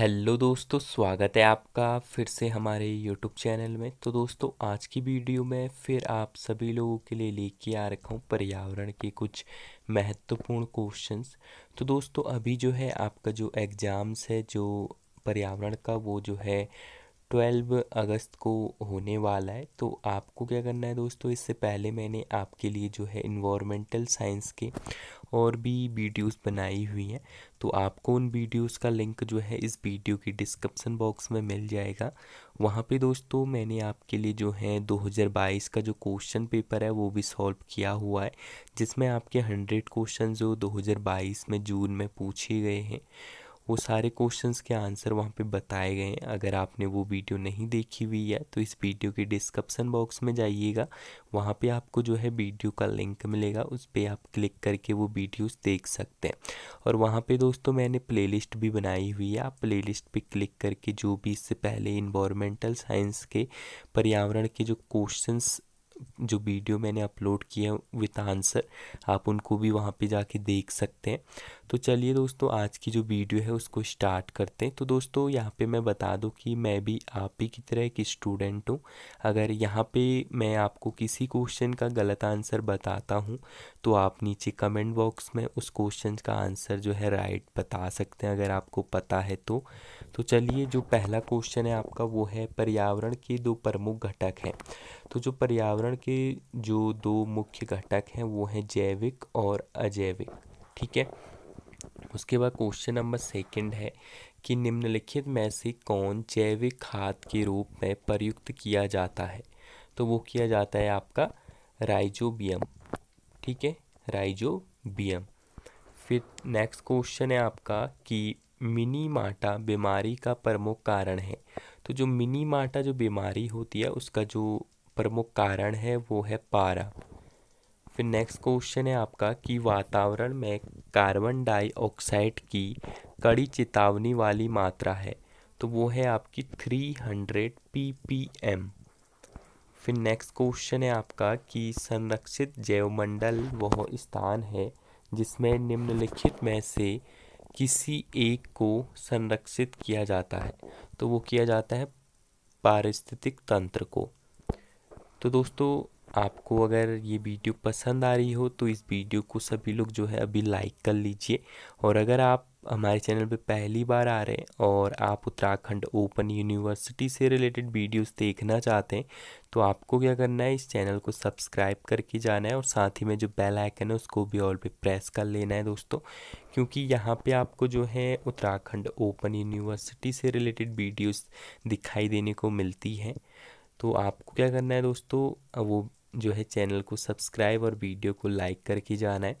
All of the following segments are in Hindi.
हेलो दोस्तों स्वागत है आपका फिर से हमारे यूट्यूब चैनल में तो दोस्तों आज की वीडियो में फिर आप सभी लोगों के लिए लेके आ रखा हूँ पर्यावरण के कुछ महत्वपूर्ण क्वेश्चंस तो दोस्तों अभी जो है आपका जो एग्ज़ाम्स है जो पर्यावरण का वो जो है ट्वेल्व अगस्त को होने वाला है तो आपको क्या करना है दोस्तों इससे पहले मैंने आपके लिए जो है इन्वामेंटल साइंस के और भी वीडियोस बनाई हुई हैं तो आपको उन वीडियोस का लिंक जो है इस वीडियो की डिस्क्रिप्शन बॉक्स में मिल जाएगा वहाँ पे दोस्तों मैंने आपके लिए जो है 2022 का जो क्वेश्चन पेपर है वो भी सॉल्व किया हुआ है जिसमें आपके हंड्रेड क्वेश्चन जो दो में जून में पूछे गए हैं वो सारे क्वेश्चंस के आंसर वहाँ पे बताए गए हैं अगर आपने वो वीडियो नहीं देखी हुई है तो इस वीडियो के डिस्क्रिप्सन बॉक्स में जाइएगा वहाँ पे आपको जो है वीडियो का लिंक मिलेगा उस पर आप क्लिक करके वो वीडियोस देख सकते हैं और वहाँ पे दोस्तों मैंने प्लेलिस्ट भी बनाई हुई है आप प्ले लिस्ट क्लिक करके जो भी इससे पहले इन्वायरमेंटल साइंस के पर्यावरण के जो क्वेश्चन जो वीडियो मैंने अपलोड किए विथ आंसर आप उनको भी वहाँ पे जाके देख सकते हैं तो चलिए दोस्तों आज की जो वीडियो है उसको स्टार्ट करते हैं तो दोस्तों यहाँ पे मैं बता दूँ कि मैं भी आप ही की तरह एक स्टूडेंट हूँ अगर यहाँ पे मैं आपको किसी क्वेश्चन का गलत आंसर बताता हूँ तो आप नीचे कमेंट बॉक्स में उस क्वेश्चन का आंसर जो है राइट बता सकते हैं अगर आपको पता है तो, तो चलिए जो पहला क्वेश्चन है आपका वो है पर्यावरण के दो प्रमुख घटक हैं तो जो पर्यावरण के जो दो मुख्य घटक हैं वो हैं जैविक और अजैविक ठीक है उसके बाद क्वेश्चन नंबर सेकंड है कि निम्नलिखित में से कौन जैविक खाद के रूप में प्रयुक्त किया जाता है तो वो किया जाता है आपका राइजोबियम ठीक है राइजोबियम फिर नेक्स्ट क्वेश्चन है आपका कि मिनी माटा बीमारी का प्रमुख कारण है तो जो मिनी माटा जो बीमारी होती है उसका जो प्रमुख कारण है वो है पारा फिर नेक्स्ट क्वेश्चन है आपका कि वातावरण में कार्बन डाइऑक्साइड की कड़ी चेतावनी वाली मात्रा है तो वो है आपकी three hundred P P M फिर नेक्स्ट क्वेश्चन है आपका कि संरक्षित जैवमंडल वह स्थान है जिसमें निम्नलिखित में से किसी एक को संरक्षित किया जाता है तो वो किया जाता है पारिस्थितिक तंत्र को तो दोस्तों आपको अगर ये वीडियो पसंद आ रही हो तो इस वीडियो को सभी लोग जो है अभी लाइक कर लीजिए और अगर आप हमारे चैनल पे पहली बार आ रहे हैं और आप उत्तराखंड ओपन यूनिवर्सिटी से रिलेटेड वीडियोस देखना चाहते हैं तो आपको क्या करना है इस चैनल को सब्सक्राइब करके जाना है और साथ ही में जो बेल आइकन है उसको भी ऑल पे प्रेस कर लेना है दोस्तों क्योंकि यहाँ पे आपको जो है उत्तराखंड ओपन यूनिवर्सिटी से रिलेटेड वीडियोज़ दिखाई देने को मिलती हैं तो आपको क्या करना है दोस्तों वो जो है चैनल को सब्सक्राइब और वीडियो को लाइक करके जाना है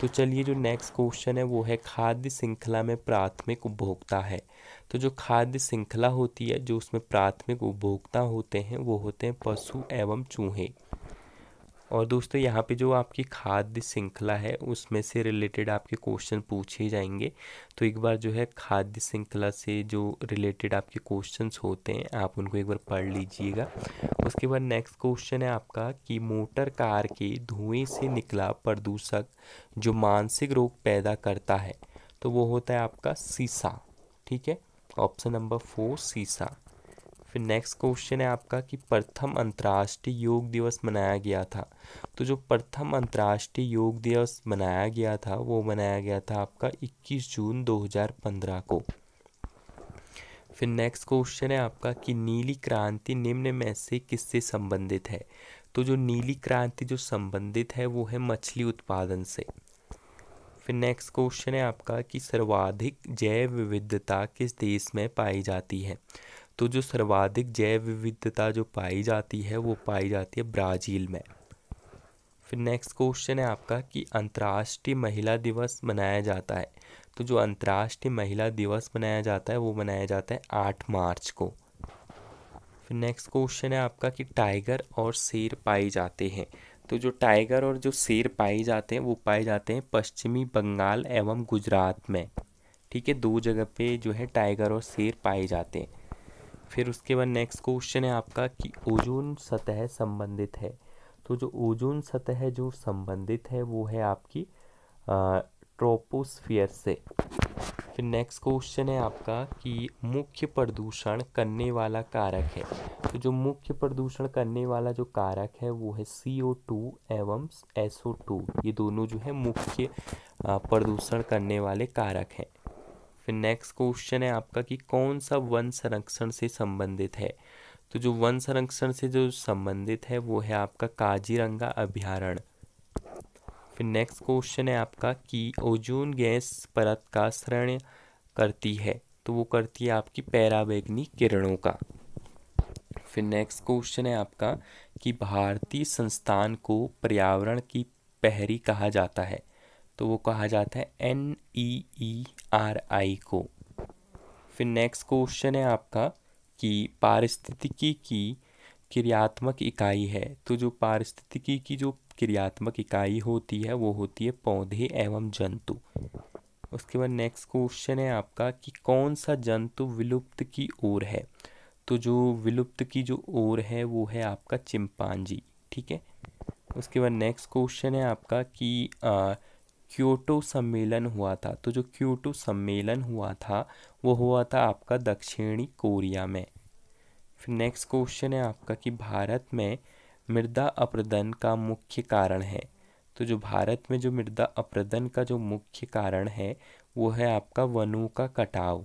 तो चलिए जो नेक्स्ट क्वेश्चन है वो है खाद्य श्रृंखला में प्राथमिक उपभोक्ता है तो जो खाद्य श्रृंखला होती है जो उसमें प्राथमिक उपभोक्ता होते हैं वो होते हैं पशु एवं चूहे और दोस्तों यहाँ पे जो आपकी खाद्य श्रृंखला है उसमें से रिलेटेड आपके क्वेश्चन पूछे जाएंगे तो एक बार जो है खाद्य श्रृंखला से जो रिलेटेड आपके क्वेश्चंस होते हैं आप उनको एक बार पढ़ लीजिएगा उसके बाद नेक्स्ट क्वेश्चन है आपका कि मोटर कार के धुएँ से निकला प्रदूषक जो मानसिक रोग पैदा करता है तो वो होता है आपका सीसा ठीक है ऑप्शन नंबर फोर सीसा फिर नेक्स्ट क्वेश्चन है आपका कि प्रथम अंतर्राष्ट्रीय योग दिवस मनाया गया था तो जो प्रथम अंतर्राष्ट्रीय योग दिवस मनाया गया था वो मनाया गया था आपका 21 जून 2015 को फिर नेक्स्ट क्वेश्चन है आपका कि नीली क्रांति निम्न में से किससे संबंधित है तो जो नीली क्रांति जो संबंधित है वो है मछली उत्पादन से फिर नेक्स्ट क्वेश्चन है आपका कि सर्वाधिक जैव विविधता किस देश में पाई जाती है तो जो सर्वाधिक जैव विविधता जो पाई जाती है वो पाई जाती है ब्राज़ील में फिर नेक्स्ट क्वेश्चन है आपका कि अंतर्राष्ट्रीय महिला दिवस मनाया जाता है तो जो अंतर्राष्ट्रीय महिला दिवस मनाया जाता है वो मनाया जाता है आठ मार्च को फिर नेक्स्ट क्वेश्चन है आपका कि टाइगर और शेर पाए जाते हैं तो जो टाइगर और जो शेर पाए जाते हैं वो पाए जाते हैं पश्चिमी बंगाल एवं गुजरात में ठीक है दो जगह पे जो है टाइगर और शेर पाए जाते हैं फिर उसके बाद नेक्स्ट क्वेश्चन है आपका कि ओजोन सतह संबंधित है तो जो ओजोन सतह जो संबंधित है वो है आपकी ट्रोपोस्फियर से फिर नेक्स्ट क्वेश्चन है आपका कि मुख्य प्रदूषण करने वाला कारक है तो जो मुख्य प्रदूषण करने वाला जो कारक है वो है सी ओ टू एवं एस ओ टू ये दोनों जो है मुख्य प्रदूषण करने वाले कारक हैं फिर नेक्स्ट क्वेश्चन है आपका कि कौन सा वन संरक्षण से संबंधित है तो जो वन संरक्षण से जो संबंधित है वो है आपका काजीरंगा अभ्यारण्य फिर नेक्स्ट क्वेश्चन है आपका कि ओजोन गैस परत का श्रण करती है तो वो करती है आपकी पैराबैग्नी किरणों का फिर नेक्स्ट क्वेश्चन है आपका कि भारतीय संस्थान को पर्यावरण की पहरी कहा जाता है तो वो कहा जाता है एन ई ई आर आई को फिर नेक्स्ट क्वेश्चन है आपका कि पारिस्थितिकी की क्रियात्मक इकाई है तो जो पारिस्थितिकी की जो क्रियात्मक इकाई होती है वो होती है पौधे एवं जंतु उसके बाद नेक्स्ट क्वेश्चन है आपका कि कौन सा जंतु विलुप्त की ओर है तो जो विलुप्त की जो ओर है वो है आपका चिंपांजी ठीक है उसके बाद नेक्स्ट क्वेश्चन है आपका कि क्योटो सम्मेलन हुआ था तो जो क्योटो सम्मेलन हुआ था वो हुआ था आपका दक्षिणी कोरिया में फिर नेक्स्ट क्वेश्चन है आपका कि भारत में मृदा अपरदन का मुख्य कारण है तो जो भारत में जो मृदा अपरदन का जो मुख्य कारण है वो है आपका वनों का कटाव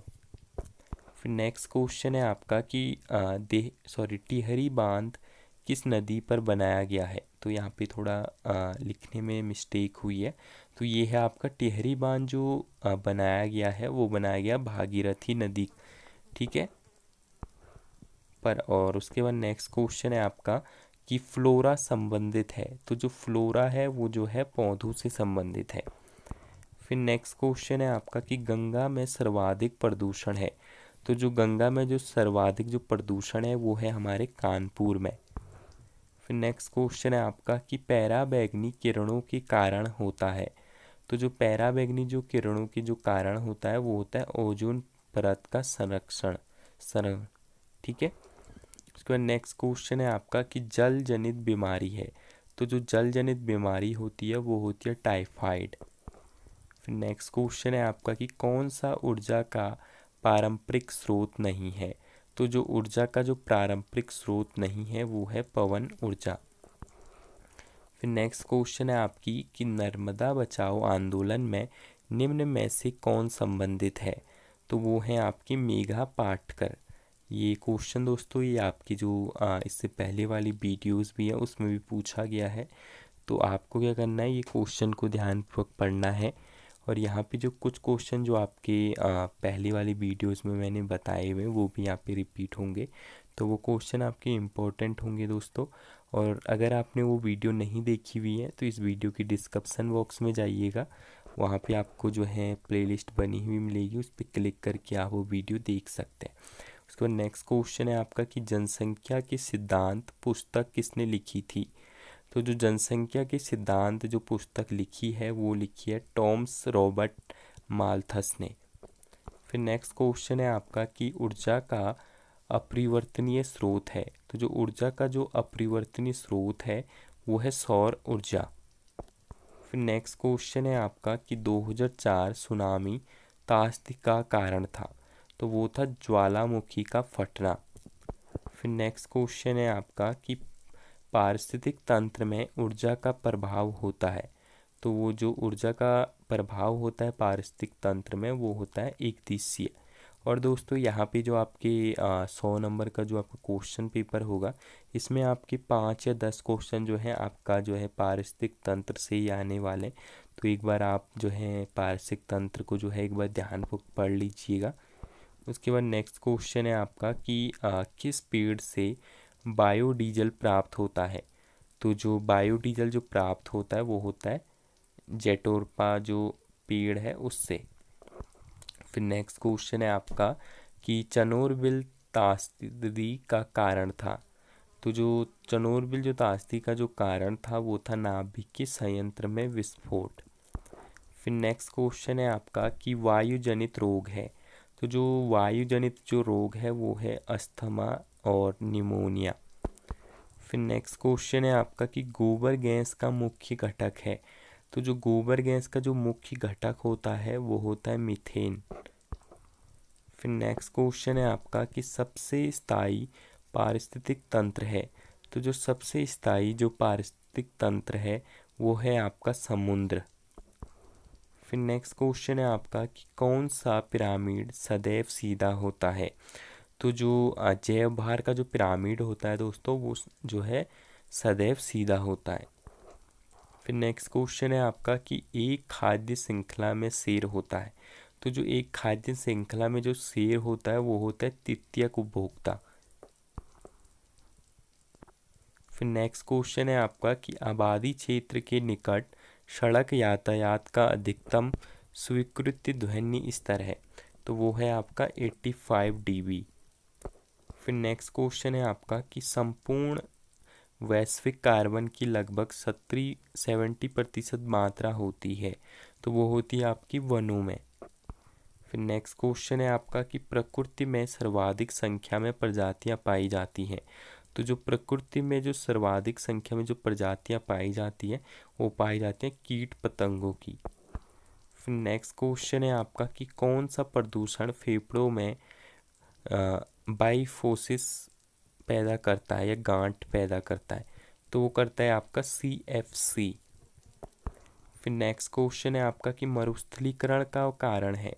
फिर नेक्स्ट क्वेश्चन है आपका कि देह सॉरी टिहरी बांध किस नदी पर बनाया गया है तो यहाँ पे थोड़ा आ, लिखने में मिस्टेक हुई है तो ये है आपका टिहरी बांध जो आ, बनाया गया है वो बनाया गया भागीरथी नदी ठीक है पर और उसके बाद नेक्स्ट क्वेश्चन है आपका कि फ्लोरा संबंधित है तो जो फ्लोरा है वो जो है पौधों से संबंधित है फिर नेक्स्ट क्वेश्चन है आपका कि गंगा में सर्वाधिक प्रदूषण है तो जो गंगा में जो सर्वाधिक जो प्रदूषण है वो है हमारे कानपुर में फिर नेक्स्ट क्वेश्चन है आपका कि पैराबैगनी किरणों के कारण होता है तो जो पैराबैगनी जो किरणों के जो कारण होता है वो होता है ओजोन परत का संरक्षण संरक्षण ठीक है उसके बाद नेक्स्ट क्वेश्चन है आपका कि जल जनित बीमारी है तो जो जल जनित बीमारी होती है वो होती है टाइफाइड फिर नेक्स्ट क्वेश्चन है आपका कि कौन सा ऊर्जा का पारंपरिक स्रोत नहीं है तो जो ऊर्जा का जो पारंपरिक स्रोत नहीं है वो है पवन ऊर्जा फिर नेक्स्ट क्वेश्चन है आपकी कि नर्मदा बचाओ आंदोलन में निम्न में से कौन संबंधित है तो वो है आपकी मेघा पाठकर ये क्वेश्चन दोस्तों ये आपकी जो इससे पहले वाली वीडियोस भी है उसमें भी पूछा गया है तो आपको क्या करना है ये क्वेश्चन को ध्यानपूर्वक पढ़ना है और यहाँ पे जो कुछ क्वेश्चन जो आपके पहली वाली वीडियोस में मैंने बताए हुए वो भी यहाँ पे रिपीट होंगे तो वो क्वेश्चन आपके इम्पोर्टेंट होंगे दोस्तों और अगर आपने वो वीडियो नहीं देखी हुई है तो इस वीडियो की डिस्क्रिप्सन बॉक्स में जाइएगा वहाँ पे आपको जो है प्लेलिस्ट बनी हुई मिलेगी उस पर क्लिक करके आप वो वीडियो देख सकते हैं उसके बाद नेक्स्ट क्वेश्चन है आपका कि जनसंख्या के सिद्धांत पुस्तक किसने लिखी थी तो जो जनसंख्या के सिद्धांत जो पुस्तक लिखी है वो लिखी है टॉम्स रॉबर्ट मालथस ने फिर नेक्स्ट क्वेश्चन है आपका कि ऊर्जा का अपरिवर्तनीय स्रोत है तो जो ऊर्जा का जो अपरिवर्तनीय स्रोत है वो है सौर ऊर्जा फिर नेक्स्ट क्वेश्चन है आपका कि 2004 सुनामी ताश्ती का कारण था तो वो था ज्वालामुखी का फटना फिर नेक्स्ट क्वेश्चन है आपका कि पारिस्थितिक तंत्र में ऊर्जा का प्रभाव होता है तो वो जो ऊर्जा का प्रभाव होता है पारिस्थितिक तंत्र में वो होता है एक दिशीय और दोस्तों यहाँ पे जो आपके सौ नंबर का जो आपका क्वेश्चन पेपर होगा इसमें आपके पाँच या दस क्वेश्चन जो है आपका जो है पारिस्थितिक तंत्र से ही आने वाले तो एक बार आप जो है पारिस्थितिक तंत्र को जो है एक बार ध्यानपूर्वक पढ़ लीजिएगा उसके बाद नेक्स्ट क्वेश्चन है आपका कि आ, किस पेड़ से बायोडीजल प्राप्त होता है तो जो बायोडीजल जो प्राप्त होता है वो होता है जेटोरपा जो पेड़ है उससे फिर नेक्स्ट क्वेश्चन है आपका कि चनोरबिल तास्दी का कारण था तो जो चनोरबिल जो तास्ती का जो कारण था वो था नाभिक के संयंत्र में विस्फोट फिर नेक्स्ट क्वेश्चन है आपका कि वायुजनित रोग है तो जो वायुजनित जो रोग है वो है अस्थमा और निमोनिया फिर नेक्स्ट क्वेश्चन है आपका कि गोबर गैस का मुख्य घटक है तो जो गोबर गैस का जो मुख्य घटक होता है वो होता है मिथेन फिर नेक्स्ट क्वेश्चन है आपका कि सबसे स्थायी पारिस्थितिक तंत्र है तो जो सबसे स्थायी जो पारिस्थितिक तंत्र है वो है आपका समुद्र फिर नेक्स्ट क्वेश्चन है आपका कि कौन सा पिरामिड सदैव सीधा होता है तो जो जय भार का जो पिरामिड होता है दोस्तों वो जो है सदैव सीधा होता है फिर नेक्स्ट क्वेश्चन है आपका कि एक खाद्य श्रृंखला में शेर होता है तो जो एक खाद्य श्रृंखला में जो शेर होता है वो होता है तृतीय उपभोक्ता फिर नेक्स्ट क्वेश्चन है आपका कि आबादी क्षेत्र के निकट सड़क यातायात का अधिकतम स्वीकृत ध्वनि स्तर है तो वो है आपका 85 डीबी फिर नेक्स्ट क्वेश्चन है आपका कि संपूर्ण वैश्विक कार्बन की लगभग सत्री सेवेंटी प्रतिशत मात्रा होती है तो वो होती है आपकी वनों में फिर नेक्स्ट क्वेश्चन है आपका कि प्रकृति में सर्वाधिक संख्या में प्रजातियां पाई जाती हैं तो जो प्रकृति में जो सर्वाधिक संख्या में जो प्रजातियां पाई जाती हैं वो पाई जाती हैं कीट पतंगों की फिर नेक्स्ट क्वेश्चन है आपका कि कौन सा प्रदूषण फेफड़ों में बाइफोसिस पैदा करता है या गांठ पैदा करता है तो वो करता है आपका सी एफ सी फिर नेक्स्ट क्वेश्चन है आपका कि मरुस्थलीकरण का कारण है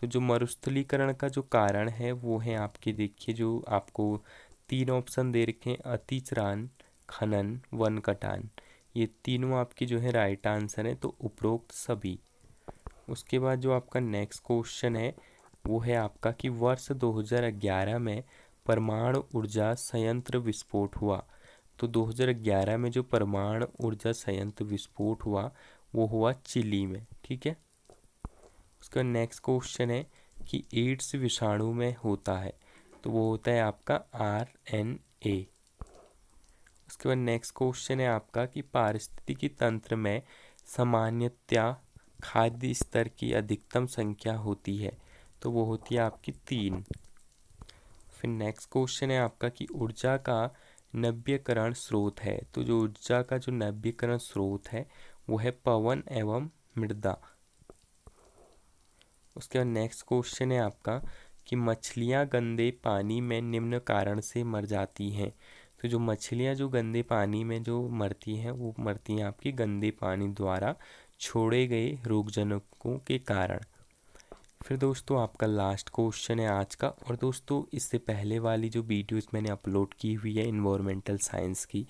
तो जो मरुस्थलीकरण का जो कारण है वो है आपके देखिए जो आपको तीन ऑप्शन दे रखे हैं अतिचरान खनन वन कटान ये तीनों आपके जो है राइट आंसर हैं तो उपरोक्त सभी उसके बाद जो आपका नेक्स्ट क्वेश्चन है वो है आपका कि वर्ष 2011 में परमाणु ऊर्जा संयंत्र विस्फोट हुआ तो 2011 में जो परमाणु ऊर्जा संयंत्र विस्फोट हुआ वो हुआ चिली में ठीक है उसका नेक्स्ट क्वेश्चन है कि एड्स विषाणु में होता है तो वो होता है आपका आर एन ए उसके बाद नेक्स्ट क्वेश्चन है आपका कि पारिस्थितिकी तंत्र में सामान्यतया खाद्य स्तर की अधिकतम संख्या होती है तो वो होती है आपकी तीन फिर नेक्स्ट क्वेश्चन है आपका कि ऊर्जा का नव्यकरण स्रोत है तो जो ऊर्जा का जो नव्यकरण स्रोत है वो है पवन एवं मृदा उसके बाद नेक्स्ट क्वेश्चन है आपका कि मछलियाँ गंदे पानी में निम्न कारण से मर जाती हैं तो जो मछलियाँ जो गंदे पानी में जो मरती हैं वो मरती हैं आपकी गंदे पानी द्वारा छोड़े गए रोगजनकों के कारण फिर दोस्तों आपका लास्ट क्वेश्चन है आज का और दोस्तों इससे पहले वाली जो वीडियोस मैंने अपलोड की हुई है इन्वायरमेंटल साइंस की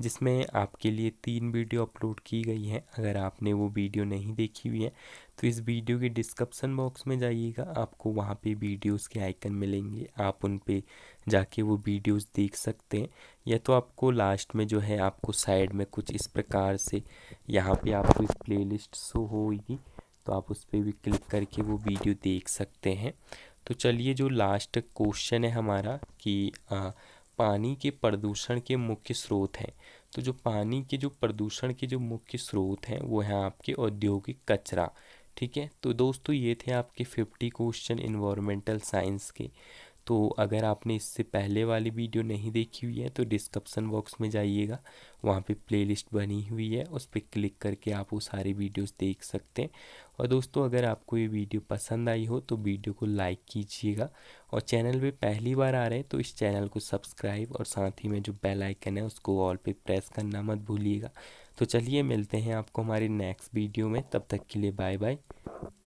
जिसमें आपके लिए तीन वीडियो अपलोड की गई हैं अगर आपने वो वीडियो नहीं देखी हुई है तो इस वीडियो के डिस्क्रिप्सन बॉक्स में जाइएगा आपको वहाँ पे वीडियोस के आइकन मिलेंगे आप उन पर जाके वो वीडियोस देख सकते हैं या तो आपको लास्ट में जो है आपको साइड में कुछ इस प्रकार से यहाँ पे आपको एक प्ले शो होगी तो आप उस पर भी क्लिक करके वो वीडियो देख सकते हैं तो चलिए जो लास्ट क्वेश्चन है हमारा कि आ, पानी के प्रदूषण के मुख्य स्रोत हैं तो जो पानी के जो प्रदूषण के जो मुख्य स्रोत हैं वो हैं आपके औद्योगिक कचरा ठीक है तो दोस्तों ये थे आपके फिफ्टी क्वेश्चन इन्वायरमेंटल साइंस के तो अगर आपने इससे पहले वाली वीडियो नहीं देखी हुई है तो डिस्क्रिप्सन बॉक्स में जाइएगा वहाँ पे प्लेलिस्ट बनी हुई है उस पर क्लिक करके आप वो सारी वीडियोस देख सकते हैं और दोस्तों अगर आपको ये वीडियो पसंद आई हो तो वीडियो को लाइक कीजिएगा और चैनल पे पहली बार आ रहे हैं तो इस चैनल को सब्सक्राइब और साथ ही में जो बेल आइकन है उसको ऑल पर प्रेस करना मत भूलिएगा तो चलिए मिलते हैं आपको हमारे नेक्स्ट वीडियो में तब तक के लिए बाय बाय